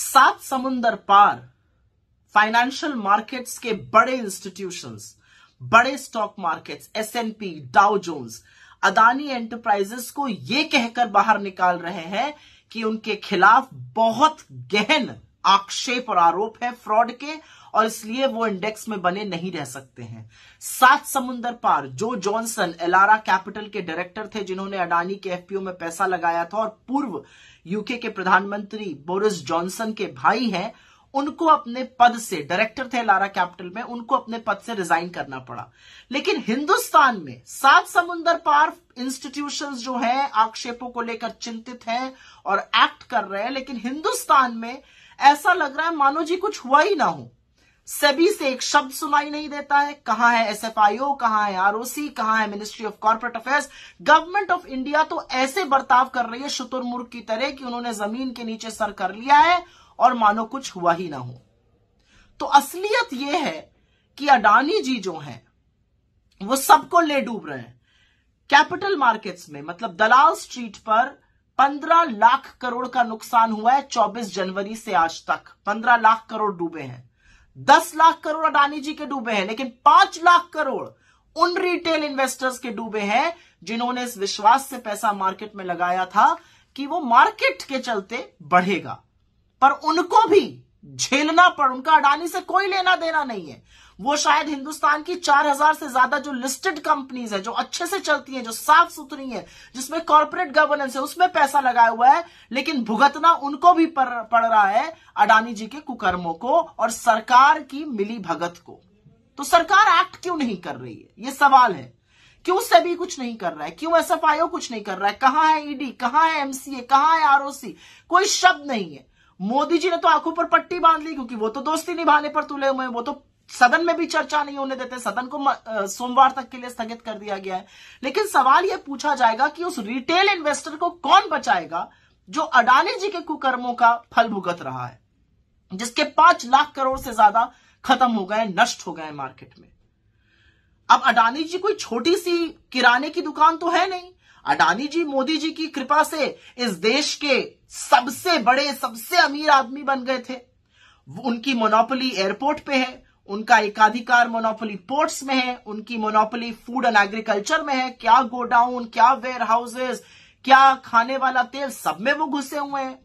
सात समुंदर पार financial markets के बड़े इंस्टीट्यूशंस बड़े stock markets S and P Dow Jones Adani Enterprises को यह कहकर बाहर निकाल रहे हैं कि उनके खिलाफ बहुत गहन आक्षेप और आरोप है फ्रॉड के और इसलिए वो इंडेक्स में बने नहीं रह सकते हैं सात समुंदर पार जो जॉनसन एलारा कैपिटल के डायरेक्टर थे जिन्होंने अडानी के एफपीओ में पैसा लगाया था और पूर्व यूके के प्रधानमंत्री बोरिस जॉनसन के भाई हैं उनको अपने पद से डायरेक्टर थे लारा कैपिटल में उनको अपने पद से रिजाइन करना पड़ा लेकिन हिंदुस्तान में सात समुंदर पार इंस्टीट्यूशंस जो हैं आक्षेपों को लेकर चिंतित हैं और एक्ट कर रहे हैं लेकिन हिंदुस्तान में ऐसा लग रहा है मानो जी कुछ हुआ ही ना हो सभी से एक शब्द सुनाई नहीं देता है कहां है एसएफआईओ कहां है आरओसी कहां है ministry of corporate affairs government of India तो ऐसे बर्ताव कर रही है शुतुरमुर्ग की तरह कि उन्होंने जमीन के नीचे सर कर लिया है और मानो कुछ हुआ ही ना हो तो असलियत यह है कि अडानी जी जो हैं वो सबको ले डूब रहे हैं कैपिटल मार्केट्स में मतलब दलाल स्ट्रीट पर 15 लाख करोड़ का नुकसान हुआ है 24 जनवरी से आज तक 15 लाख करोड़ डूबे हैं दस लाख करोड़ अडानी जी के डूबे हैं लेकिन पांच लाख करोड़ उन रिटेल इन्वेस्टर्स के डूबे हैं जिन्होंने इस विश्वास से पैसा मार्केट में लगाया था कि वो मार्केट के चलते बढ़ेगा पर उनको भी झेलना पड़ उनका अडानी से कोई लेना देना नहीं है वो शायद हिंदुस्तान की 4000 से ज्यादा जो लिस्टेड कंपनीज है जो अच्छे से चलती है जो साफ सुथरी है जिसमें कॉर्पोरेट गवर्नेंस है उसमें पैसा लगाया हुआ है लेकिन भुगतना उनको भी पड़ रहा है अडानी जी के कुकर्मों को और सरकार की मिली भगत को तो सरकार एक्ट क्यों नहीं कर रही है ये सवाल है क्यों सभी कुछ नहीं कर रहा है क्यों एस कुछ नहीं कर रहा है कहां है ईडी e कहां है एमसीए कहां है आरओसी कोई शब्द नहीं है मोदी जी ने तो आंखों पर पट्टी बांध ली क्योंकि वो तो दोस्ती निभाने पर तुले हुए वो तो सदन में भी चर्चा नहीं होने देते सदन को सोमवार तक के लिए स्थगित कर दिया गया है लेकिन सवाल यह पूछा जाएगा कि उस रिटेल इन्वेस्टर को कौन बचाएगा जो अडानी जी के कुकर्मों का फल भुगत रहा है जिसके पांच लाख करोड़ से ज्यादा खत्म हो गए नष्ट हो गए मार्केट में अब अडानी जी कोई छोटी सी किराने की दुकान तो है नहीं अडानी जी मोदी जी की कृपा से इस देश के सबसे बड़े सबसे अमीर आदमी बन गए थे उनकी मोनोपोली एयरपोर्ट पे है उनका एकाधिकार मोनोपोली पोर्ट्स में है उनकी मोनोपोली फूड एंड एग्रीकल्चर में है क्या गोडाउन क्या वेयर हाउसेज क्या खाने वाला तेल सब में वो घुसे हुए हैं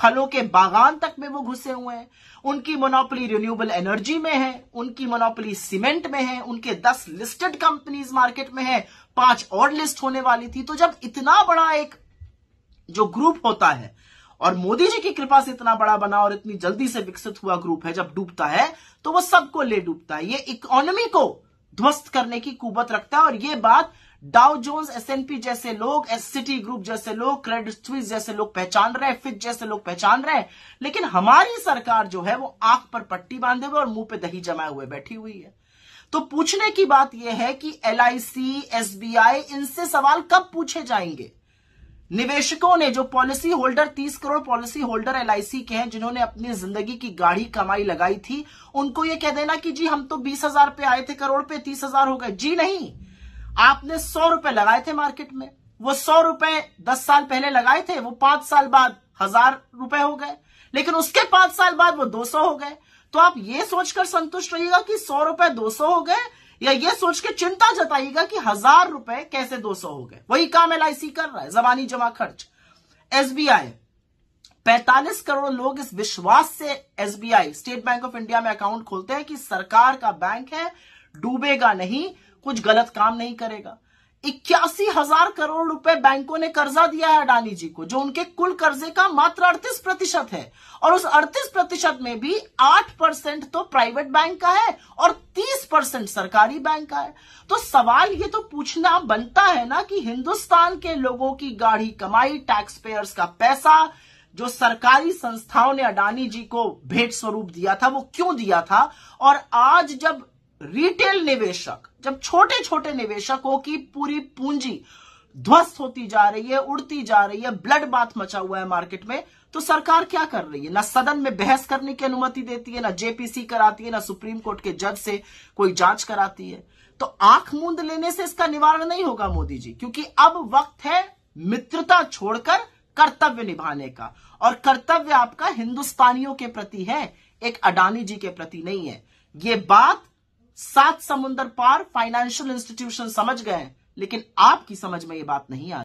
फलों के बागान तक में वो घुसे हुए हैं उनकी मोनोपोली रिन्यूएबल एनर्जी में है उनकी मोनोपोली सीमेंट में है उनके दस लिस्टेड कंपनीज मार्केट में है पांच और लिस्ट होने वाली थी तो जब इतना बड़ा एक जो ग्रुप होता है और मोदी जी की कृपा से इतना बड़ा बना और इतनी जल्दी से विकसित हुआ ग्रुप है जब डूबता है तो वो सबको ले डूबता है ये इकोनॉमी को ध्वस्त करने की कुबत रखता है और ये बात डाउ जोन्स एसएनपी जैसे लोग एस सिटी ग्रुप जैसे लोग क्रेडिट स्विस जैसे लोग पहचान रहे फिज जैसे लोग पहचान रहे हैं लेकिन हमारी सरकार जो है वो आंख पर पट्टी बांधे हुए और मुंह पे दही जमाए हुए बैठी हुई है तो पूछने की बात यह है कि L I C S B I इनसे सवाल कब पूछे जाएंगे निवेशकों ने जो पॉलिसी होल्डर तीस करोड़ पॉलिसी होल्डर एलआईसी के हैं जिन्होंने अपनी जिंदगी की गाढ़ी कमाई लगाई थी उनको ये कह देना कि जी हम तो बीस हजार पे आए थे करोड़ पे तीस हजार हो गए जी नहीं आपने सौ रुपए लगाए थे मार्केट में वो सौ रुपए दस साल पहले लगाए थे वो पांच साल बाद हजार रुपए हो गए लेकिन उसके पांच साल बाद वो दो सौ हो गए तो आप ये सोचकर संतुष्ट रहिएगा कि सौ रुपए दो सौ हो गए या ये सोच के चिंता जताइएगा कि हजार रुपए कैसे दो सौ हो गए वही काम एल कर रहा है जबानी जमा खर्च एसबीआई 45 करोड़ लोग इस विश्वास से SBI state bank of India में अकाउंट खोलते हैं कि सरकार का बैंक है डूबेगा नहीं कुछ गलत काम नहीं करेगा इक्यासी हजार करोड़ रुपए बैंकों ने कर्जा दिया है अडानी जी को जो उनके कुल कर्जे का मात्र अड़तीस प्रतिशत है और उस अड़तीस प्रतिशत में भी आठ परसेंट तो प्राइवेट बैंक का है और तीस परसेंट सरकारी बैंक का है तो सवाल ये तो पूछना बनता है ना कि हिंदुस्तान के लोगों की गाढ़ी कमाई टैक्स पेयर्स का पैसा जो सरकारी संस्थाओं ने अडानी जी को भेंट स्वरूप दिया था वो क्यों दिया था और आज जब रिटेल निवेशक जब छोटे छोटे निवेशकों की पूरी पूंजी ध्वस्त होती जा रही है उड़ती जा रही है ब्लड बाथ मचा हुआ है मार्केट में तो सरकार क्या कर रही है ना सदन में बहस करने की अनुमति देती है ना जेपीसी कराती है ना सुप्रीम कोर्ट के जज से कोई जांच कराती है तो आंख मूंद लेने से इसका निवारण नहीं होगा मोदी जी क्योंकि अब वक्त है मित्रता छोड़कर कर्तव्य निभाने का और कर्तव्य आपका हिंदुस्तानियों के प्रति है एक अडानी जी के प्रति नहीं है ये बात सात समुंदर पार फाइनेंशियल इंस्टीट्यूशन समझ गए लेकिन आपकी समझ में ये बात नहीं आ